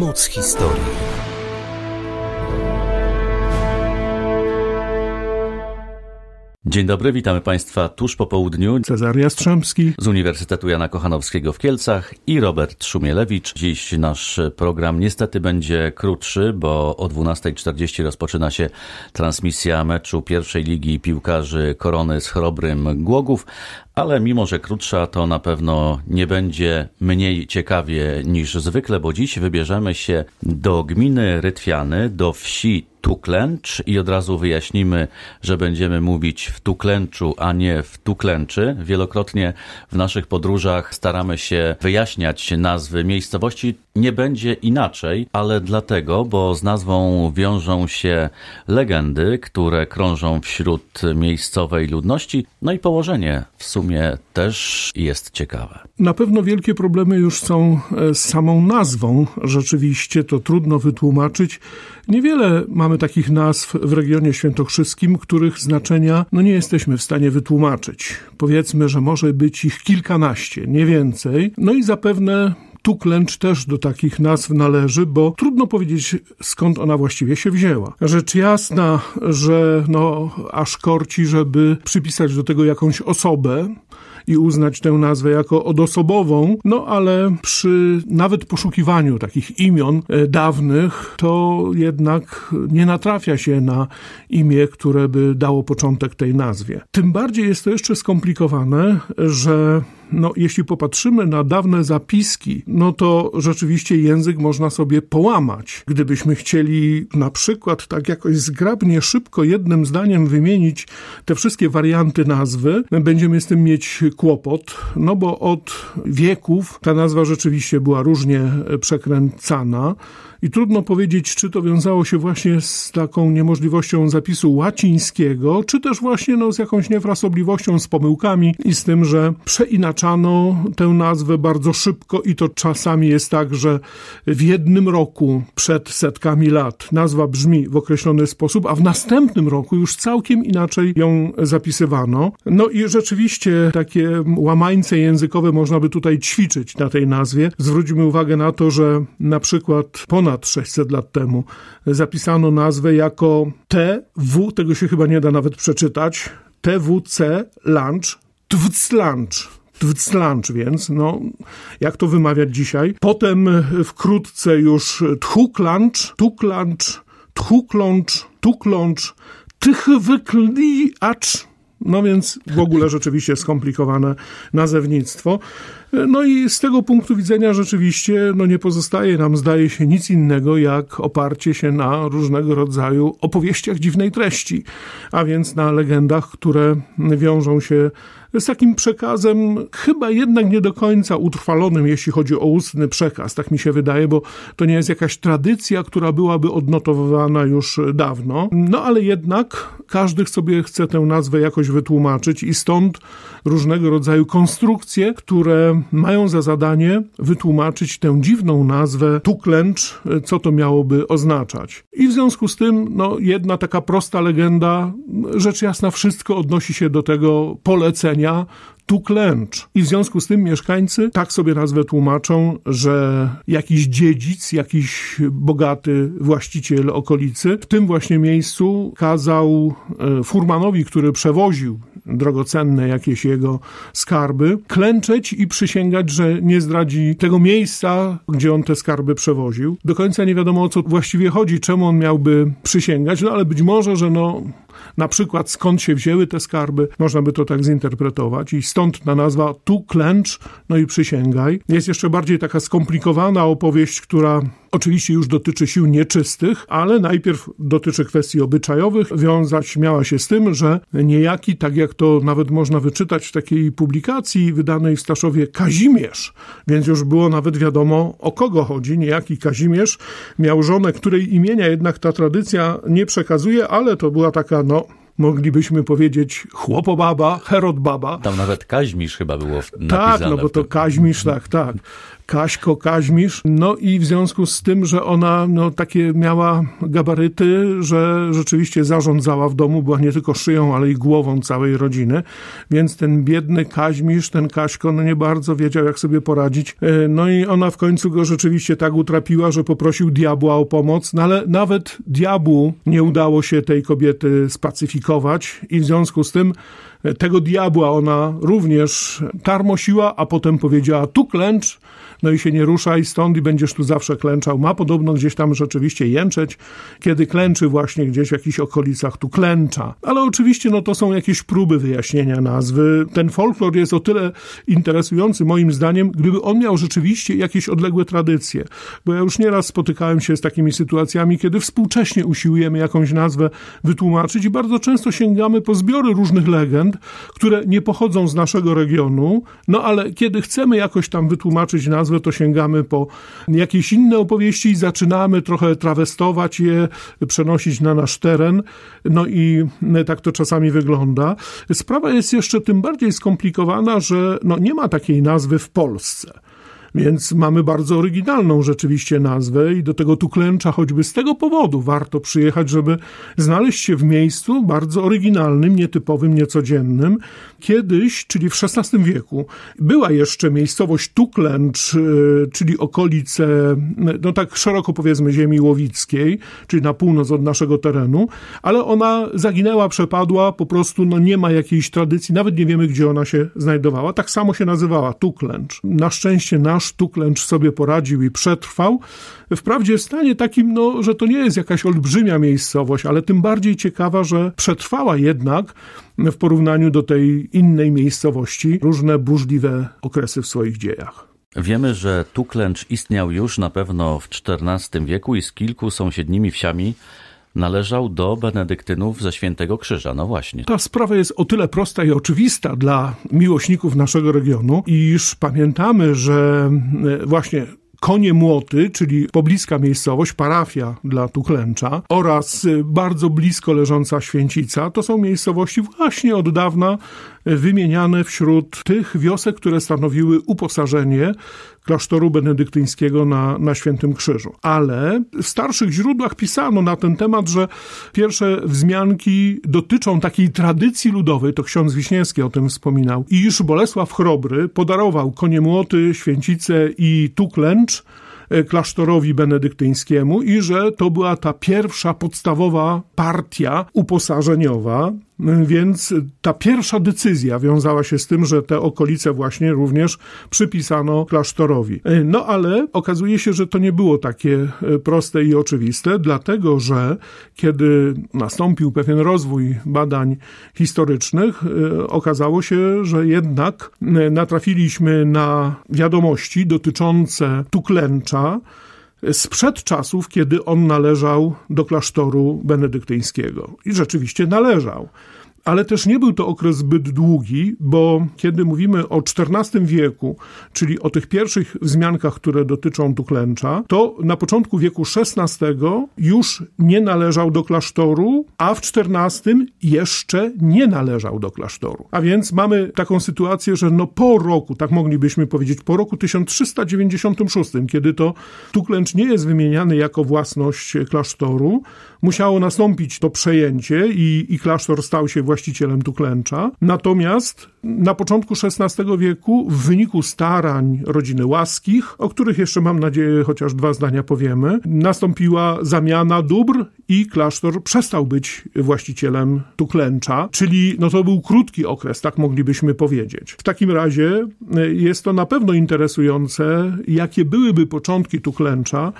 Moc historii. Dzień dobry, witamy Państwa tuż po południu. Cezary Jastrzębski z Uniwersytetu Jana Kochanowskiego w Kielcach i Robert Szumielewicz. Dziś nasz program niestety będzie krótszy, bo o 12.40 rozpoczyna się transmisja meczu pierwszej ligi piłkarzy Korony z Chrobrym Głogów, ale mimo, że krótsza, to na pewno nie będzie mniej ciekawie niż zwykle, bo dziś wybierzemy się do gminy Rytwiany, do wsi Tuklęcz i od razu wyjaśnimy, że będziemy mówić w Tuklęczu, a nie w Tuklęczy. Wielokrotnie w naszych podróżach staramy się wyjaśniać nazwy miejscowości. Nie będzie inaczej, ale dlatego, bo z nazwą wiążą się legendy, które krążą wśród miejscowej ludności, no i położenie w sumie sumie też jest ciekawe. Na pewno wielkie problemy już są e, z samą nazwą. Rzeczywiście to trudno wytłumaczyć. Niewiele mamy takich nazw w regionie świętokrzyskim, których znaczenia no nie jesteśmy w stanie wytłumaczyć. Powiedzmy, że może być ich kilkanaście, nie więcej. No i zapewne tu klęcz też do takich nazw należy, bo trudno powiedzieć, skąd ona właściwie się wzięła. Rzecz jasna, że no, aż korci, żeby przypisać do tego jakąś osobę, i uznać tę nazwę jako odosobową, no ale przy nawet poszukiwaniu takich imion e, dawnych, to jednak nie natrafia się na imię, które by dało początek tej nazwie. Tym bardziej jest to jeszcze skomplikowane, że no, jeśli popatrzymy na dawne zapiski, no to rzeczywiście język można sobie połamać. Gdybyśmy chcieli na przykład tak jakoś zgrabnie, szybko jednym zdaniem wymienić te wszystkie warianty nazwy, będziemy z tym mieć kłopot, no bo od wieków ta nazwa rzeczywiście była różnie przekręcana. I trudno powiedzieć, czy to wiązało się właśnie z taką niemożliwością zapisu łacińskiego, czy też właśnie no, z jakąś niefrasobliwością, z pomyłkami i z tym, że przeinaczano tę nazwę bardzo szybko i to czasami jest tak, że w jednym roku przed setkami lat nazwa brzmi w określony sposób, a w następnym roku już całkiem inaczej ją zapisywano. No i rzeczywiście takie łamańce językowe można by tutaj ćwiczyć na tej nazwie. Zwróćmy uwagę na to, że na przykład po ponad 600 lat temu. Zapisano nazwę jako TW, tego się chyba nie da nawet przeczytać, TWC Lunch, TWC Lunch. Twclancz, więc no, jak to wymawiać dzisiaj? Potem wkrótce już tchuklancz, tuklancz, tchuklącz, tuklącz, tychwyklniacz, no więc w ogóle rzeczywiście skomplikowane nazewnictwo. No i z tego punktu widzenia rzeczywiście no nie pozostaje nam, zdaje się, nic innego jak oparcie się na różnego rodzaju opowieściach dziwnej treści, a więc na legendach, które wiążą się z takim przekazem chyba jednak nie do końca utrwalonym, jeśli chodzi o ustny przekaz, tak mi się wydaje, bo to nie jest jakaś tradycja, która byłaby odnotowana już dawno. No ale jednak każdy sobie chce tę nazwę jakoś wytłumaczyć i stąd różnego rodzaju konstrukcje, które mają za zadanie wytłumaczyć tę dziwną nazwę tuklęcz, co to miałoby oznaczać. I w związku z tym, no jedna taka prosta legenda, rzecz jasna, wszystko odnosi się do tego polecenia tu klęcz. I w związku z tym mieszkańcy tak sobie nazwę tłumaczą, że jakiś dziedzic, jakiś bogaty właściciel okolicy w tym właśnie miejscu kazał e, furmanowi, który przewoził drogocenne jakieś jego skarby, klęczeć i przysięgać, że nie zdradzi tego miejsca, gdzie on te skarby przewoził. Do końca nie wiadomo o co właściwie chodzi, czemu on miałby przysięgać, no ale być może, że no na przykład skąd się wzięły te skarby, można by to tak zinterpretować i stąd ta nazwa tu klęcz, no i przysięgaj. Jest jeszcze bardziej taka skomplikowana opowieść, która oczywiście już dotyczy sił nieczystych, ale najpierw dotyczy kwestii obyczajowych. Wiązać miała się z tym, że niejaki, tak jak to nawet można wyczytać w takiej publikacji wydanej w Staszowie, Kazimierz, więc już było nawet wiadomo o kogo chodzi. Niejaki Kazimierz miał żonę, której imienia jednak ta tradycja nie przekazuje, ale to była taka no, no, moglibyśmy powiedzieć chłopobaba, herodbaba. Tam nawet Kaźmisz chyba było napisane. Tak, no bo to Kaźmisz, tak, tak. Kaśko Kaźmisz. No i w związku z tym, że ona no, takie miała gabaryty, że rzeczywiście zarządzała w domu, była nie tylko szyją, ale i głową całej rodziny, więc ten biedny Kaźmisz, ten Kaśko, no nie bardzo wiedział, jak sobie poradzić. E, no i ona w końcu go rzeczywiście tak utrapiła, że poprosił diabła o pomoc, no ale nawet diabłu nie udało się tej kobiety spacyfikować i w związku z tym tego diabła ona również tarmosiła, a potem powiedziała tu klęcz, no i się nie ruszaj stąd i będziesz tu zawsze klęczał. Ma podobno gdzieś tam rzeczywiście jęczeć, kiedy klęczy właśnie gdzieś w jakichś okolicach, tu klęcza. Ale oczywiście no to są jakieś próby wyjaśnienia nazwy. Ten folklor jest o tyle interesujący moim zdaniem, gdyby on miał rzeczywiście jakieś odległe tradycje. Bo ja już nieraz spotykałem się z takimi sytuacjami, kiedy współcześnie usiłujemy jakąś nazwę wytłumaczyć i bardzo często sięgamy po zbiory różnych legend, które nie pochodzą z naszego regionu, no ale kiedy chcemy jakoś tam wytłumaczyć nazwę, to sięgamy po jakieś inne opowieści i zaczynamy trochę trawestować je, przenosić na nasz teren. No i tak to czasami wygląda. Sprawa jest jeszcze tym bardziej skomplikowana, że no nie ma takiej nazwy w Polsce. Więc mamy bardzo oryginalną rzeczywiście nazwę i do tego tu klęcza choćby z tego powodu warto przyjechać, żeby znaleźć się w miejscu bardzo oryginalnym, nietypowym, niecodziennym. Kiedyś, czyli w XVI wieku, była jeszcze miejscowość Tuklęcz, y, czyli okolice, y, no tak szeroko powiedzmy ziemi łowickiej, czyli na północ od naszego terenu, ale ona zaginęła, przepadła, po prostu no nie ma jakiejś tradycji, nawet nie wiemy, gdzie ona się znajdowała. Tak samo się nazywała Tuklęcz. Na szczęście nasz Tomasz Tuklęcz sobie poradził i przetrwał. Wprawdzie w stanie takim, no, że to nie jest jakaś olbrzymia miejscowość, ale tym bardziej ciekawa, że przetrwała jednak w porównaniu do tej innej miejscowości różne burzliwe okresy w swoich dziejach. Wiemy, że Tuklęcz istniał już na pewno w XIV wieku i z kilku sąsiednimi wsiami należał do benedyktynów ze Świętego Krzyża. No właśnie. Ta sprawa jest o tyle prosta i oczywista dla miłośników naszego regionu, iż pamiętamy, że e, właśnie Konie Młoty, czyli pobliska miejscowość, parafia dla Tuklęcza oraz e, bardzo blisko leżąca Święcica, to są miejscowości właśnie od dawna e, wymieniane wśród tych wiosek, które stanowiły uposażenie klasztoru benedyktyńskiego na, na Świętym Krzyżu. Ale w starszych źródłach pisano na ten temat, że pierwsze wzmianki dotyczą takiej tradycji ludowej, to ksiądz Wiśniewski o tym wspominał, iż Bolesław Chrobry podarował konie młoty, święcice i tuklęcz e, klasztorowi benedyktyńskiemu i że to była ta pierwsza podstawowa partia uposażeniowa więc ta pierwsza decyzja wiązała się z tym, że te okolice właśnie również przypisano klasztorowi. E, no ale okazuje się, że to nie było takie e, proste i oczywiste, dlatego że kiedy nastąpił pewien rozwój badań historycznych, e, okazało się, że jednak natrafiliśmy na wiadomości dotyczące Tuklęcza, sprzed czasów, kiedy on należał do klasztoru benedyktyńskiego. I rzeczywiście należał ale też nie był to okres zbyt długi, bo kiedy mówimy o XIV wieku, czyli o tych pierwszych wzmiankach, które dotyczą Tuklęcza, to na początku wieku XVI już nie należał do klasztoru, a w XIV jeszcze nie należał do klasztoru. A więc mamy taką sytuację, że no po roku, tak moglibyśmy powiedzieć, po roku 1396, kiedy to Tuklęcz nie jest wymieniany jako własność klasztoru, musiało nastąpić to przejęcie i, i klasztor stał się właścicielem Tuklęcza. Natomiast na początku XVI wieku w wyniku starań rodziny łaskich, o których jeszcze mam nadzieję chociaż dwa zdania powiemy, nastąpiła zamiana dóbr i klasztor przestał być właścicielem Tuklęcza, czyli no to był krótki okres, tak moglibyśmy powiedzieć. W takim razie e, jest to na pewno interesujące, jakie byłyby początki Tuklęcza,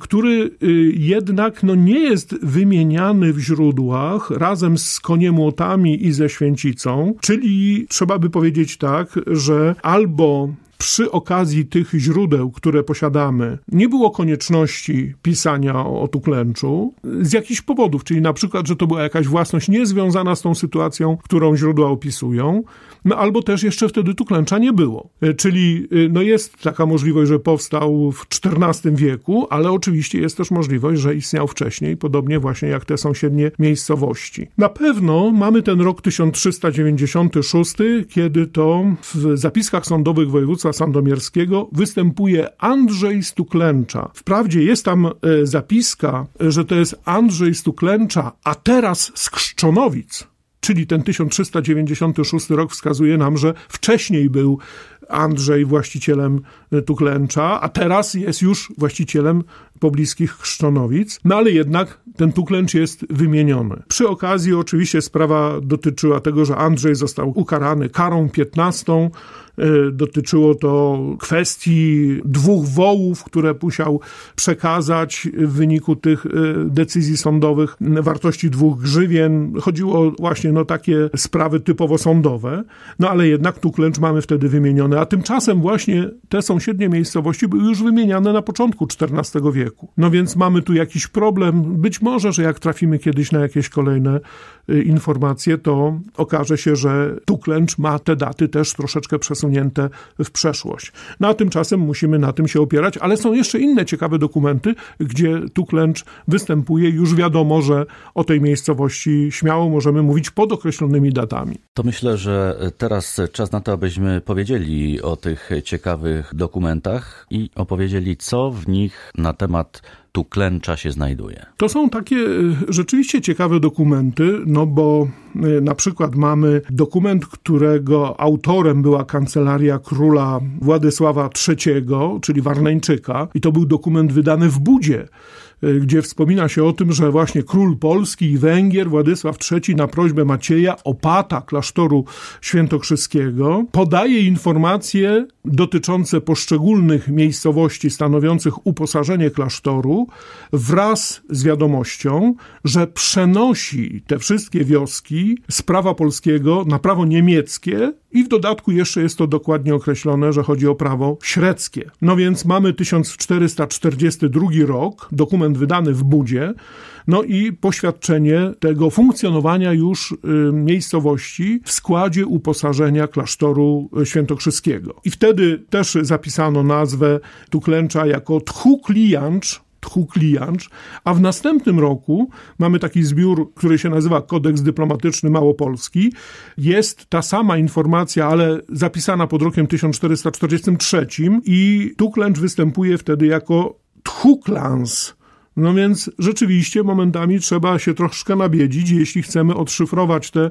który y, jednak no, nie jest wymieniany w źródłach razem z koniemłotami i ze święcicą, czyli trzeba by powiedzieć tak, że albo przy okazji tych źródeł, które posiadamy, nie było konieczności pisania o, o Tuklęczu z jakichś powodów, czyli na przykład, że to była jakaś własność niezwiązana z tą sytuacją, którą źródła opisują, no albo też jeszcze wtedy Tuklęcza nie było. E, czyli e, no jest taka możliwość, że powstał w XIV wieku, ale oczywiście jest też możliwość, że istniał wcześniej, podobnie właśnie jak te sąsiednie miejscowości. Na pewno mamy ten rok 1396, kiedy to w zapiskach sądowych województwa Sandomierskiego występuje Andrzej Stuklęcza. Wprawdzie jest tam e, zapiska, e, że to jest Andrzej Stuklęcza, a teraz Skrzczonowic, Czyli ten 1396 rok wskazuje nam, że wcześniej był Andrzej właścicielem e, Tuklęcza, a teraz jest już właścicielem pobliskich Chrzczonowic, no ale jednak ten Tuklęcz jest wymieniony. Przy okazji oczywiście sprawa dotyczyła tego, że Andrzej został ukarany karą 15. E, dotyczyło to kwestii dwóch wołów, które musiał przekazać w wyniku tych e, decyzji sądowych wartości dwóch grzywien. Chodziło o właśnie no, takie sprawy typowo sądowe, no ale jednak tu klęcz mamy wtedy wymieniony, a tymczasem właśnie te sąsiednie miejscowości były już wymieniane na początku XIV wieku wieku. No więc mamy tu jakiś problem. Być może, że jak trafimy kiedyś na jakieś kolejne y, informacje, to okaże się, że Tuklęcz ma te daty też troszeczkę przesunięte w przeszłość. No a tymczasem musimy na tym się opierać, ale są jeszcze inne ciekawe dokumenty, gdzie Tuklęcz występuje. Już wiadomo, że o tej miejscowości śmiało możemy mówić pod określonymi datami. To myślę, że teraz czas na to, abyśmy powiedzieli o tych ciekawych dokumentach i opowiedzieli, co w nich na temat tu klęcza się znajduje? To są takie y, rzeczywiście ciekawe dokumenty, no bo y, na przykład mamy dokument, którego autorem była kancelaria króla Władysława III, czyli Warneńczyka, i to był dokument wydany w Budzie. Y, gdzie wspomina się o tym, że właśnie król Polski i Węgier Władysław III na prośbę Macieja, opata klasztoru świętokrzyskiego, podaje informacje dotyczące poszczególnych miejscowości stanowiących uposażenie klasztoru wraz z wiadomością, że przenosi te wszystkie wioski z prawa polskiego na prawo niemieckie i w dodatku jeszcze jest to dokładnie określone, że chodzi o prawo średzkie. No więc mamy 1442 rok, dokument wydany w Budzie, no i poświadczenie tego funkcjonowania już y, miejscowości w składzie uposażenia klasztoru y, świętokrzyskiego. I wtedy też zapisano nazwę Tuklęcza jako Tchuklijancz, Tchu a w następnym roku mamy taki zbiór, który się nazywa Kodeks Dyplomatyczny Małopolski. Jest ta sama informacja, ale zapisana pod rokiem 1443 i Tuklęcz występuje wtedy jako Tchuklans. No więc rzeczywiście momentami trzeba się troszkę nabiedzić, jeśli chcemy odszyfrować te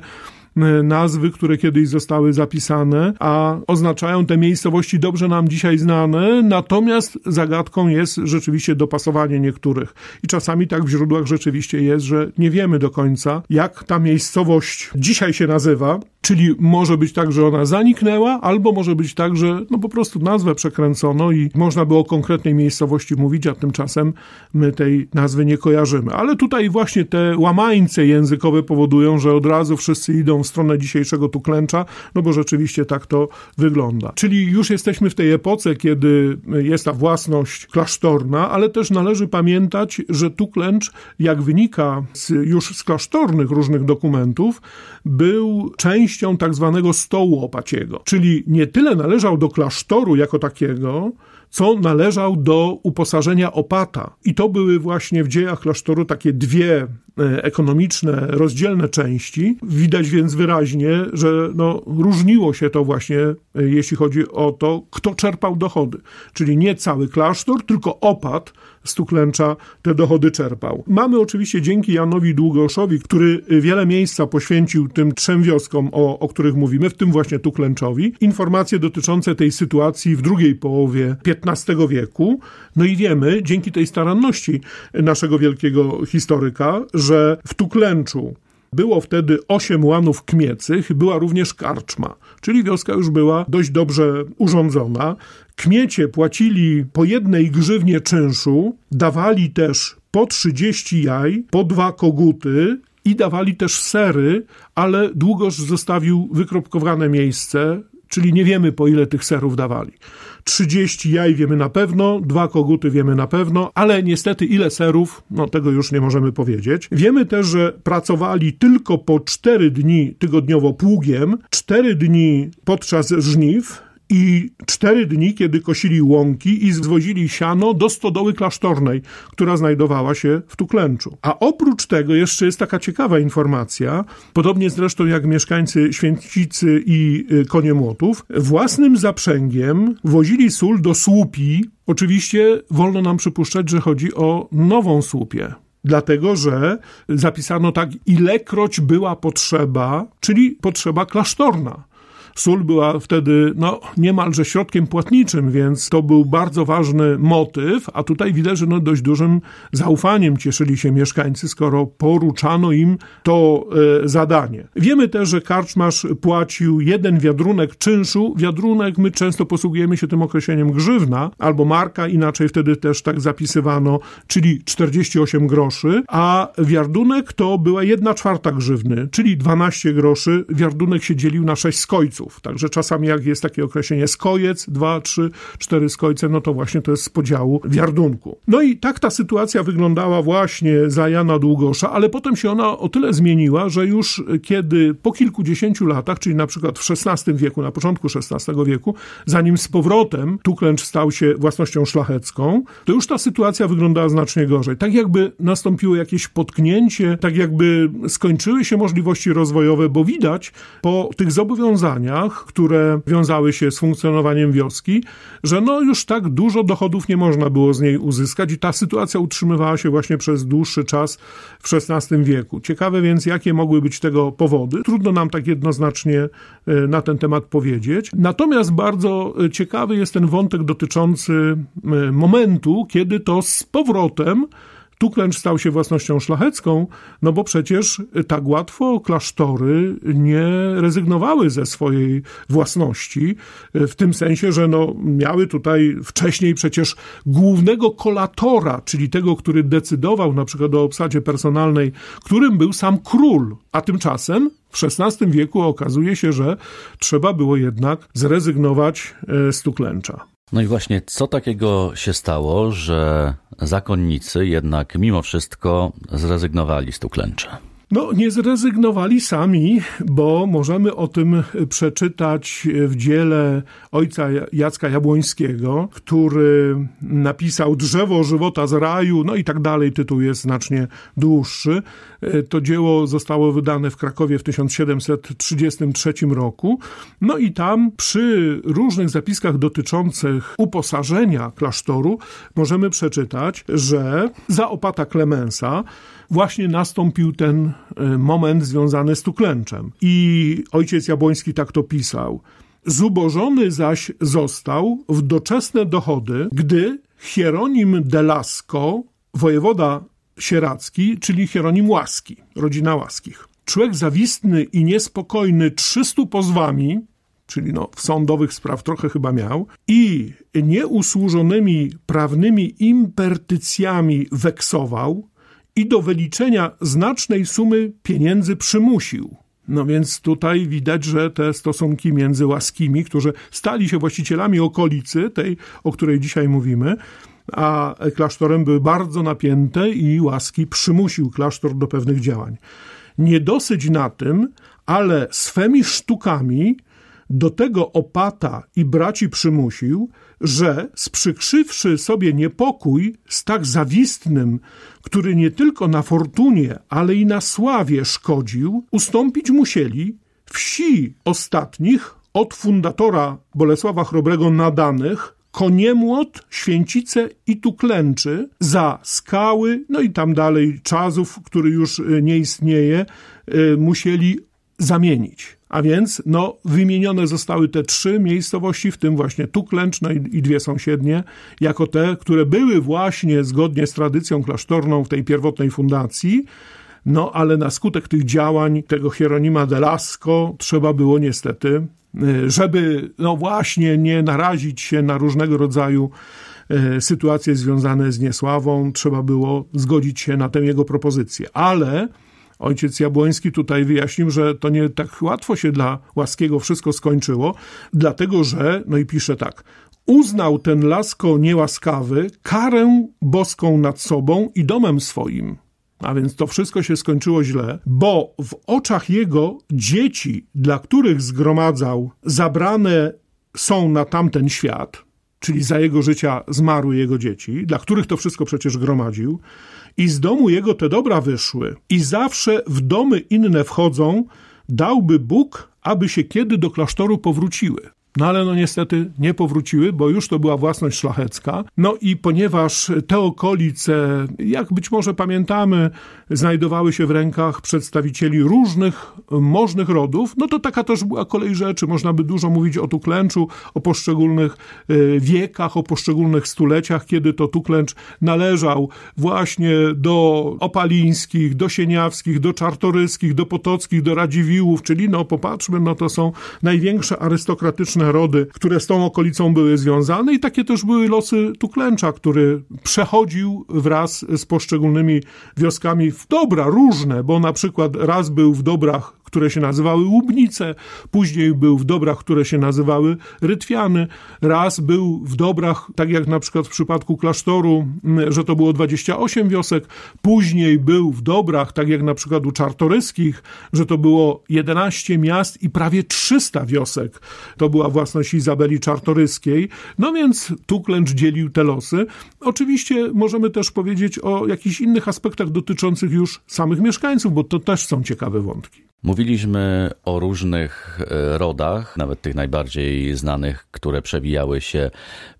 E, nazwy, które kiedyś zostały zapisane, a oznaczają te miejscowości dobrze nam dzisiaj znane, natomiast zagadką jest rzeczywiście dopasowanie niektórych. I czasami tak w źródłach rzeczywiście jest, że nie wiemy do końca, jak ta miejscowość dzisiaj się nazywa, Czyli może być tak, że ona zaniknęła, albo może być tak, że no po prostu nazwę przekręcono i można by o konkretnej miejscowości mówić, a tymczasem my tej nazwy nie kojarzymy. Ale tutaj właśnie te łamańce językowe powodują, że od razu wszyscy idą w stronę dzisiejszego Tuklęcza, no bo rzeczywiście tak to wygląda. Czyli już jesteśmy w tej epoce, kiedy jest ta własność klasztorna, ale też należy pamiętać, że Tuklęcz, jak wynika z, już z klasztornych różnych dokumentów, był częścią częścią tak zwanego stołu opaciego, czyli nie tyle należał do klasztoru jako takiego, co należał do uposażenia opata. I to były właśnie w dziejach klasztoru takie dwie e, ekonomiczne, rozdzielne części. Widać więc wyraźnie, że no, różniło się to właśnie, e, jeśli chodzi o to, kto czerpał dochody. Czyli nie cały klasztor, tylko opat Stuklęcza te dochody czerpał. Mamy oczywiście dzięki Janowi Długoszowi, który y, wiele miejsca poświęcił tym trzem wioskom, o, o których mówimy, w tym właśnie Tuklęczowi, informacje dotyczące tej sytuacji w drugiej połowie XV wieku. No i wiemy, dzięki tej staranności naszego wielkiego historyka, że w Tuklęczu było wtedy osiem łanów kmiecych, była również karczma, czyli wioska już była dość dobrze urządzona. Kmiecie płacili po jednej grzywnie czynszu, dawali też po 30 jaj, po dwa koguty i dawali też sery, ale długoż zostawił wykropkowane miejsce, czyli nie wiemy po ile tych serów dawali. 30 jaj wiemy na pewno, dwa koguty wiemy na pewno, ale niestety ile serów, no tego już nie możemy powiedzieć. Wiemy też, że pracowali tylko po 4 dni tygodniowo pługiem, 4 dni podczas żniw, i cztery dni, kiedy kosili łąki i zwozili siano do stodoły klasztornej, która znajdowała się w Tuklęczu. A oprócz tego jeszcze jest taka ciekawa informacja, podobnie zresztą jak mieszkańcy Święcicy i y, Koniemłotów, własnym zaprzęgiem wozili sól do słupi. Oczywiście wolno nam przypuszczać, że chodzi o nową słupię, dlatego że zapisano tak, ilekroć była potrzeba, czyli potrzeba klasztorna. Sól była wtedy no, niemalże środkiem płatniczym, więc to był bardzo ważny motyw, a tutaj widać, że no, dość dużym zaufaniem cieszyli się mieszkańcy, skoro poruczano im to y, zadanie. Wiemy też, że karczmarz płacił jeden wiadrunek czynszu. Wiadrunek, my często posługujemy się tym określeniem grzywna albo marka, inaczej wtedy też tak zapisywano, czyli 48 groszy, a wiadrunek to była jedna czwarta grzywny, czyli 12 groszy. Wiadrunek się dzielił na 6 skojców. Także czasami jak jest takie określenie skojec, dwa, trzy, cztery skojce, no to właśnie to jest z podziału wiardunku. No i tak ta sytuacja wyglądała właśnie za Jana Długosza, ale potem się ona o tyle zmieniła, że już y, kiedy po kilkudziesięciu latach, czyli na przykład w XVI wieku, na początku XVI wieku, zanim z powrotem Tuklęcz stał się własnością szlachecką, to już ta sytuacja wyglądała znacznie gorzej. Tak jakby nastąpiło jakieś potknięcie, tak jakby skończyły się możliwości rozwojowe, bo widać po tych zobowiązaniach, które wiązały się z funkcjonowaniem wioski, że no już tak dużo dochodów nie można było z niej uzyskać i ta sytuacja utrzymywała się właśnie przez dłuższy czas w XVI wieku. Ciekawe więc, jakie mogły być tego powody. Trudno nam tak jednoznacznie e, na ten temat powiedzieć. Natomiast bardzo e, ciekawy jest ten wątek dotyczący e, momentu, kiedy to z powrotem Tuklęcz stał się własnością szlachecką, no bo przecież tak łatwo klasztory nie rezygnowały ze swojej własności, e, w tym sensie, że no miały tutaj wcześniej przecież głównego kolatora, czyli tego, który decydował na przykład o obsadzie personalnej, którym był sam król, a tymczasem w XVI wieku okazuje się, że trzeba było jednak zrezygnować e, z Tuklęcza. No i właśnie, co takiego się stało, że zakonnicy jednak mimo wszystko zrezygnowali z tu klęcza? No, nie zrezygnowali sami, bo możemy o tym przeczytać w dziele ojca Jacka Jabłońskiego, który napisał Drzewo żywota z raju, no i tak dalej. Tytuł jest znacznie dłuższy. E, to dzieło zostało wydane w Krakowie w 1733 roku. No i tam przy różnych zapiskach dotyczących uposażenia klasztoru możemy przeczytać, że za opata Klemensa właśnie nastąpił ten e, moment związany z Tuklęczem. I ojciec Jabłoński tak to pisał. Zubożony zaś został w doczesne dochody, gdy Hieronim Delasco, wojewoda sieracki, czyli Hieronim Łaski, rodzina Łaskich. Człowiek zawistny i niespokojny 300 pozwami, czyli no, w sądowych spraw trochę chyba miał, i nieusłużonymi prawnymi impertycjami weksował, i do wyliczenia znacznej sumy pieniędzy przymusił. No więc tutaj widać, że te stosunki między łaskimi, którzy stali się właścicielami okolicy, tej, o której dzisiaj mówimy, a klasztorem były bardzo napięte i łaski przymusił klasztor do pewnych działań. Nie dosyć na tym, ale swymi sztukami do tego opata i braci przymusił, że sprzykrzywszy sobie niepokój z tak zawistnym, który nie tylko na fortunie, ale i na sławie szkodził, ustąpić musieli wsi ostatnich od fundatora Bolesława Chrobrego nadanych, Koniemłot, Święcice i tu za skały, no i tam dalej czasów, który już nie istnieje, y, musieli zamienić. A więc no, wymienione zostały te trzy miejscowości, w tym właśnie Tuklęczne no i dwie sąsiednie, jako te, które były właśnie zgodnie z tradycją klasztorną w tej pierwotnej fundacji. No ale na skutek tych działań tego Hieronima de Lasco trzeba było niestety, y, żeby no właśnie nie narazić się na różnego rodzaju y, sytuacje związane z niesławą, trzeba było zgodzić się na tę jego propozycję. Ale Ojciec Jabłoński tutaj wyjaśnił, że to nie tak łatwo się dla Łaskiego wszystko skończyło, dlatego że, no i pisze tak, uznał ten lasko niełaskawy karę boską nad sobą i domem swoim. A więc to wszystko się skończyło źle, bo w oczach jego dzieci, dla których zgromadzał, zabrane są na tamten świat, czyli za jego życia zmarły jego dzieci, dla których to wszystko przecież gromadził, i z domu jego te dobra wyszły, i zawsze w domy inne wchodzą, dałby Bóg, aby się kiedy do klasztoru powróciły. No ale no niestety nie powróciły, bo już to była własność szlachecka. No i ponieważ te okolice, jak być może pamiętamy, znajdowały się w rękach przedstawicieli różnych możnych rodów, no to taka też była kolej rzeczy. Można by dużo mówić o Tuklęczu, o poszczególnych e, wiekach, o poszczególnych stuleciach, kiedy to Tuklęcz należał właśnie do Opalińskich, do Sieniawskich, do Czartoryskich, do Potockich, do Radziwiłłów, czyli no popatrzmy, no to są największe arystokratyczne różne rody, które z tą okolicą były związane i takie też były losy Tuklęcza, który przechodził wraz z poszczególnymi wioskami w dobra różne, bo na przykład raz był w dobrach które się nazywały Łubnice, później był w dobrach, które się nazywały Rytwiany, raz był w dobrach, tak jak na przykład w przypadku klasztoru, że to było 28 wiosek, później był w dobrach, tak jak na przykład u Czartoryskich, że to było 11 miast i prawie 300 wiosek. To była własność Izabeli Czartoryskiej. No więc Tuklęcz dzielił te losy. Oczywiście możemy też powiedzieć o jakichś innych aspektach dotyczących już samych mieszkańców, bo to też są ciekawe wątki. Mówi Mówiliśmy o różnych e, rodach, nawet tych najbardziej znanych, które przewijały się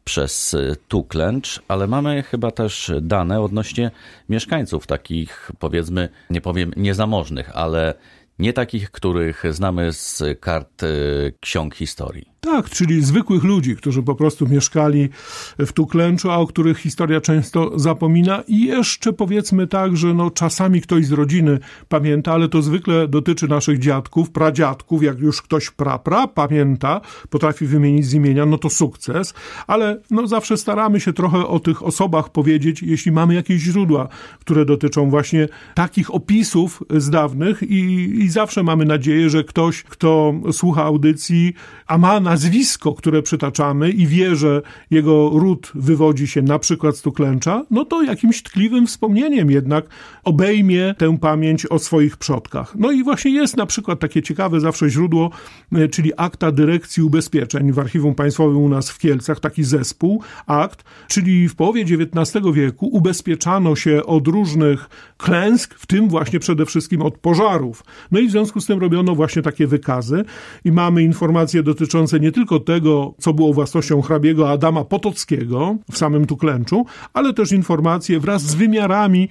przez e, Tuklęcz, ale mamy chyba też dane odnośnie mieszkańców takich, powiedzmy, nie powiem niezamożnych, ale nie takich, których znamy z kart e, ksiąg historii. Tak, czyli zwykłych ludzi, którzy po prostu mieszkali w Tuklęczu, a o których historia często zapomina i jeszcze powiedzmy tak, że no czasami ktoś z rodziny pamięta, ale to zwykle dotyczy naszych dziadków, pradziadków, jak już ktoś prapra pamięta, potrafi wymienić z imienia, no to sukces, ale no zawsze staramy się trochę o tych osobach powiedzieć, jeśli mamy jakieś źródła, które dotyczą właśnie takich opisów z dawnych i, i zawsze mamy nadzieję, że ktoś, kto słucha audycji, a ma na nazwisko, które przytaczamy i wie, że jego ród wywodzi się na przykład z Tuklęcza, no to jakimś tkliwym wspomnieniem jednak obejmie tę pamięć o swoich przodkach. No i właśnie jest na przykład takie ciekawe zawsze źródło, e, czyli akta dyrekcji ubezpieczeń w Archiwum Państwowym u nas w Kielcach, taki zespół akt, czyli w połowie XIX wieku ubezpieczano się od różnych klęsk, w tym właśnie przede wszystkim od pożarów. No i w związku z tym robiono właśnie takie wykazy i mamy informacje dotyczące nie tylko tego, co było własnością hrabiego Adama Potockiego w samym Tuklęczu, ale też informacje wraz z wymiarami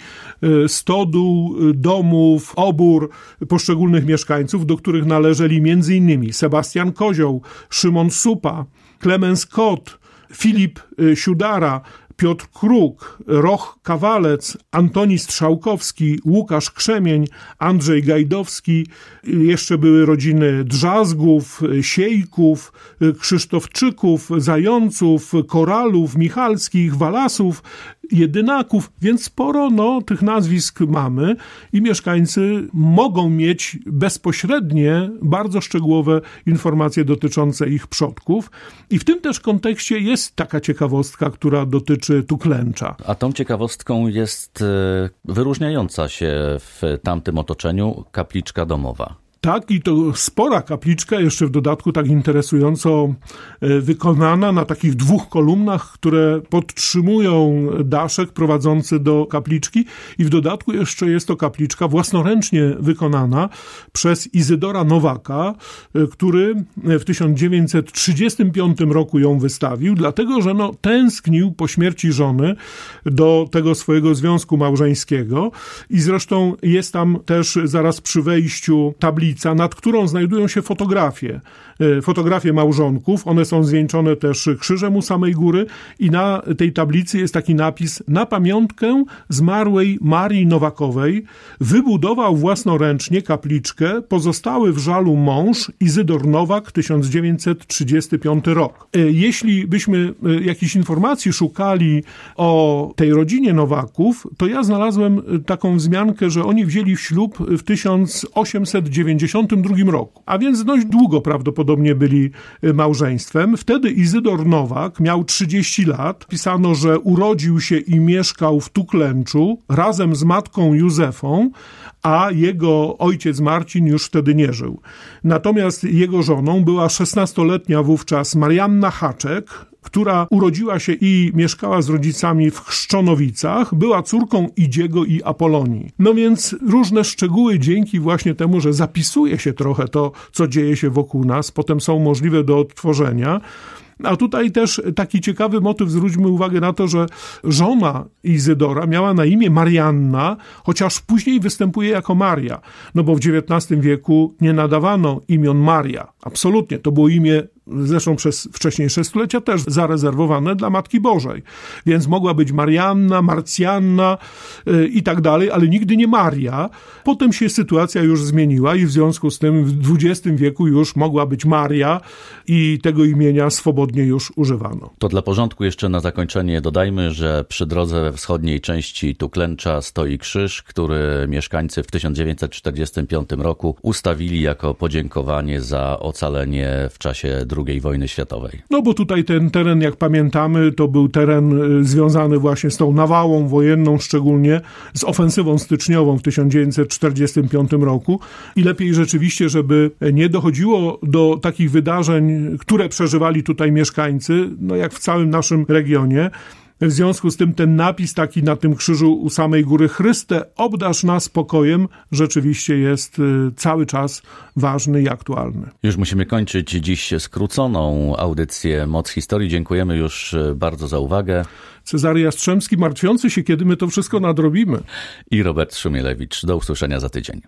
e, stodół, e, domów, obór poszczególnych mieszkańców, do których należeli m.in. Sebastian Kozioł, Szymon Supa, Klemens Kot, Filip e, Siudara, Piotr Kruk, Roch Kawalec, Antoni Strzałkowski, Łukasz Krzemień, Andrzej Gajdowski, jeszcze były rodziny Drzazgów, Siejków, Krzysztofczyków, Zająców, Koralów, Michalskich, Walasów jedynaków, więc sporo no, tych nazwisk mamy i mieszkańcy mogą mieć bezpośrednie bardzo szczegółowe informacje dotyczące ich przodków. I w tym też kontekście jest taka ciekawostka, która dotyczy Tuklęcza. A tą ciekawostką jest e, wyróżniająca się w tamtym otoczeniu kapliczka domowa. Tak, i to spora kapliczka, jeszcze w dodatku tak interesująco e, wykonana na takich dwóch kolumnach, które podtrzymują daszek prowadzący do kapliczki. I w dodatku jeszcze jest to kapliczka własnoręcznie wykonana przez Izydora Nowaka, e, który e, w 1935 roku ją wystawił, dlatego że no, tęsknił po śmierci żony do tego swojego związku małżeńskiego. I zresztą jest tam też zaraz przy wejściu tablica, tablica, nad którą znajdują się fotografie. E, fotografie małżonków, one są zwieńczone też krzyżem u samej góry i na tej tablicy jest taki napis na pamiątkę zmarłej Marii Nowakowej wybudował własnoręcznie kapliczkę pozostały w żalu mąż Izydor Nowak 1935 rok. E, jeśli byśmy e, jakichś informacji szukali o tej rodzinie Nowaków, to ja znalazłem taką wzmiankę, że oni wzięli ślub w 1890 1952 roku, a więc dość długo prawdopodobnie byli y, małżeństwem. Wtedy Izydor Nowak miał 30 lat. Pisano, że urodził się i mieszkał w Tuklęczu razem z matką Józefą a jego ojciec Marcin już wtedy nie żył. Natomiast jego żoną była 16-letnia wówczas Marianna Haczek, która urodziła się i mieszkała z rodzicami w Chrzczonowicach, była córką Idziego i Apolonii. No więc różne szczegóły dzięki właśnie temu, że zapisuje się trochę to, co dzieje się wokół nas, potem są możliwe do odtworzenia. A tutaj też taki ciekawy motyw, zwróćmy uwagę na to, że żona Izydora miała na imię Marianna, chociaż później występuje jako Maria, no bo w XIX wieku nie nadawano imion Maria. Absolutnie, to było imię zresztą przez wcześniejsze stulecia też zarezerwowane dla Matki Bożej. Więc mogła być Marianna, Marcjanna y, i tak dalej, ale nigdy nie Maria. Potem się sytuacja już zmieniła i w związku z tym w XX wieku już mogła być Maria i tego imienia swobodnie już używano. To dla porządku jeszcze na zakończenie dodajmy, że przy drodze we wschodniej części Tuklęcza stoi krzyż, który mieszkańcy w 1945 roku ustawili jako podziękowanie za ocalenie w czasie II wojny światowej. No bo tutaj ten teren, jak pamiętamy, to był teren y, związany właśnie z tą nawałą wojenną, szczególnie z ofensywą styczniową w 1945 roku. I lepiej rzeczywiście, żeby nie dochodziło do takich wydarzeń, które przeżywali tutaj mieszkańcy, no jak w całym naszym regionie. W związku z tym ten napis taki na tym krzyżu u samej góry Chryste, obdarz nas spokojem, rzeczywiście jest y, cały czas ważny i aktualny. Już musimy kończyć dziś skróconą audycję Moc Historii. Dziękujemy już y, bardzo za uwagę. Cezary Jastrzębski martwiący się, kiedy my to wszystko nadrobimy. I Robert Szumielewicz. Do usłyszenia za tydzień.